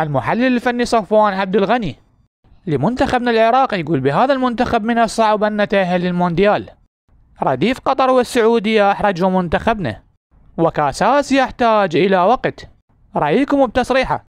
المحلل الفني صفوان عبد الغني لمنتخبنا العراقي يقول بهذا المنتخب من الصعب أن نتأهل للمونديال رديف قطر والسعودية أحرجوا منتخبنا وكاساس يحتاج إلى وقت رأيكم بتصريحه